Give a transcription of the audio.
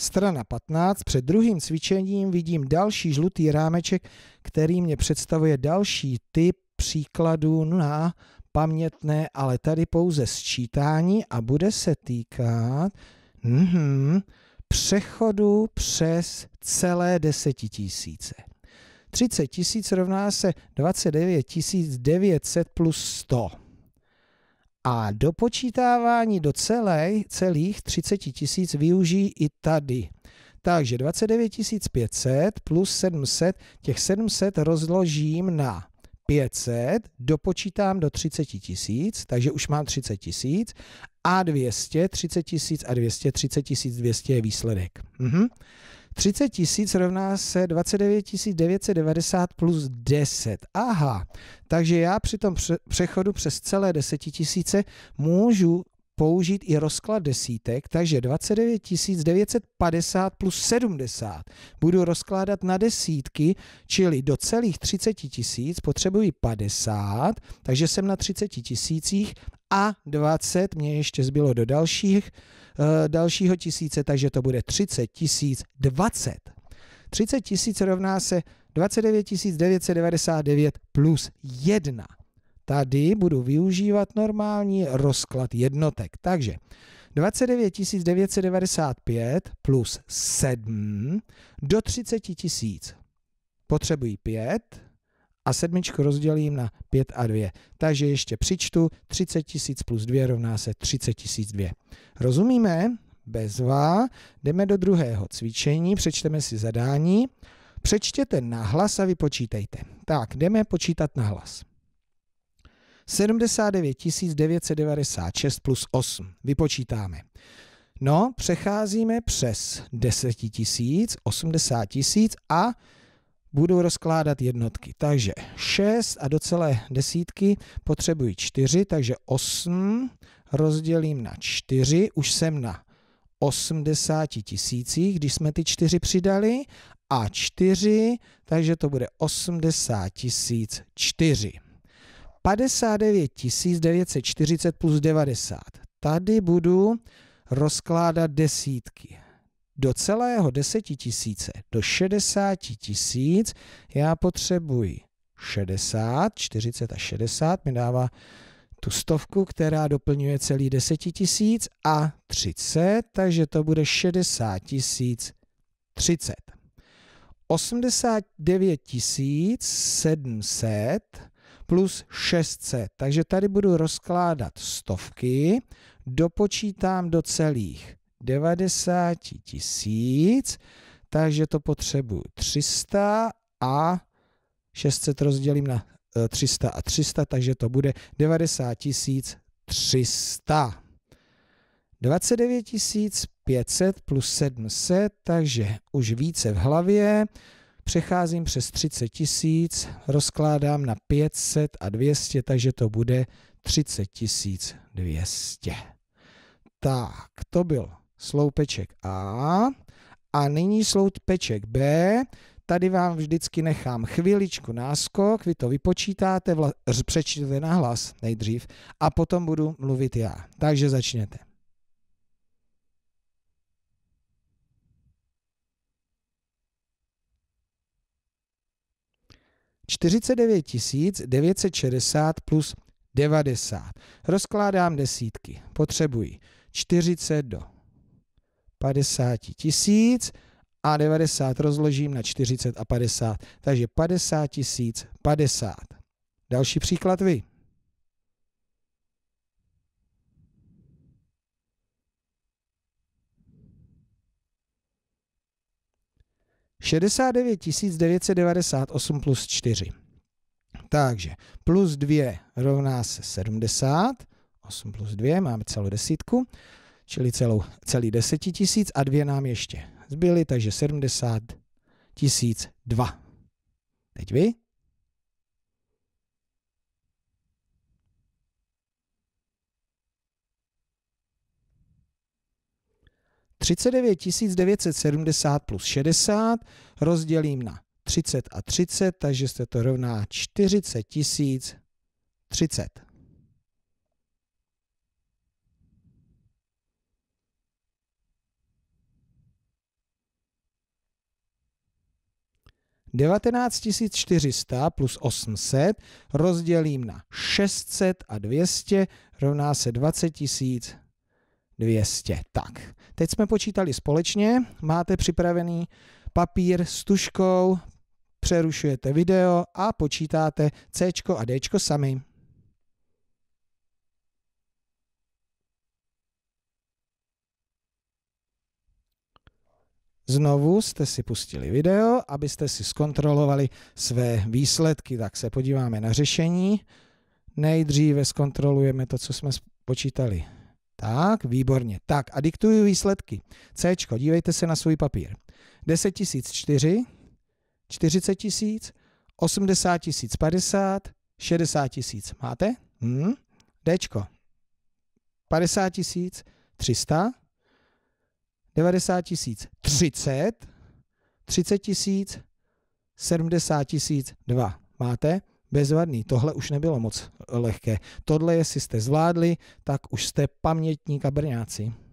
Strana 15. Před druhým cvičením vidím další žlutý rámeček, který mě představuje další typ příkladů na pamětné, ale tady pouze sčítání a bude se týkat mm, hmm přechodu přes celé desetitisíce. 30 tisíc rovná se 29 900 plus 100. A dopočítávání do celé, celých 30 tisíc využijí i tady. Takže 29 500 plus 700, těch 700 rozložím na 500, dopočítám do 30 tisíc, takže už mám 30 tisíc, a 200, 30 tisíc a 200, 30 tisíc, 200 je výsledek. Mhm. 30 tisíc rovná se 29 990 plus 10. Aha, takže já při tom přechodu přes celé desetitisíce můžu použít i rozklad desítek, takže 29 950 plus 70 budu rozkládat na desítky, čili do celých 30 tisíc potřebuji 50, takže jsem na 30 tisících a 20 mě ještě zbylo do dalších, uh, dalšího tisíce, takže to bude 30 tisíc 20. 30 tisíc rovná se 29 999 plus 1. Tady budu využívat normální rozklad jednotek. Takže 29 995 plus 7 do 30 tisíc. Potřebuji 5, a sedmičku rozdělím na 5 a 2. Takže ještě přičtu 30 tisíc plus 2 rovná se 30 tisíc 2. Rozumíme? Bezva. Jdeme do druhého cvičení, přečteme si zadání. Přečtěte na hlas a vypočítejte. Tak, jdeme počítat na hlas. 79 996 plus 8. Vypočítáme. No, přecházíme přes 10 tisíc, 80 tisíc a budu rozkládat jednotky. Takže 6 a do celé desítky potřebuji 4, takže 8 rozdělím na 4, už jsem na 80 tisících, když jsme ty 4 přidali, a 4, takže to bude 80 tisíc 4. 59 940 plus 90. Tady budu rozkládat desítky do celého 10 tisíce, do 60 tisíc, já potřebuji 60, 40 a 60 mi dává tu stovku, která doplňuje celý 10 tisíc a 30, takže to bude 60 tisíc 30. 89 tisíc 700 plus 600. Takže tady budu rozkládat stovky, dopočítám do celých 90 tisíc, takže to potřebuji 300 a 600 rozdělím na 300 eh, a 300, takže to bude 90 tisíc 300. 29 500 plus 700, takže už více v hlavě. Přecházím přes 30 tisíc, rozkládám na 500 a 200, takže to bude 30 200. Tak, to byl sloupeček A a nyní sloupeček B. Tady vám vždycky nechám chviličku náskok, vy to vypočítáte, vla, přečtete na hlas nejdřív a potom budu mluvit já. Takže začněte. Čtyřicet devět tisíc devětset šedesát plus devadesát. Rozkládám desítky. Potřebuji čtyřicet do 50 tisíc a 90 rozložím na 40 a 50. Takže 50 tisíc 50. Další příklad vy. Šedesát devět tisíc devětset devadesát osm plus čtyři. Takže plus 2 rovná se 70, 8 plus 2, máme celou desítku čili celou, celý 10 tisíc a dvě nám ještě zbyly, takže 70 tisíc dva. Teď vy. Třicet devět tisíc devětset sedmdesát plus šedesát rozdělím na 30 a 30, takže se to rovná 40 tisíc 30. 19 400 plus 800 rozdělím na 600 a 200 rovná se 20 200. Tak, teď jsme počítali společně, máte připravený papír s tuškou, přerušujete video a počítáte C a D sami. Znovu jste si pustili video, abyste si zkontrolovali své výsledky. Tak se podíváme na řešení. Nejdříve zkontrolujeme to, co jsme počítali. Tak, výborně. Tak a diktuju výsledky. C, dívejte se na svůj papír. 10 004, 40 tisíc, 80 tisíc 50, 60 tisíc. Máte? Hmm. D. 50 tisíc, 300, 90 tisíc 30, 30 tisíc 70 tisíc 2. Máte? Bezvadný, tohle už nebylo moc lehké. Tohle, jestli jste zvládli, tak už jste pamětní kabrňáci.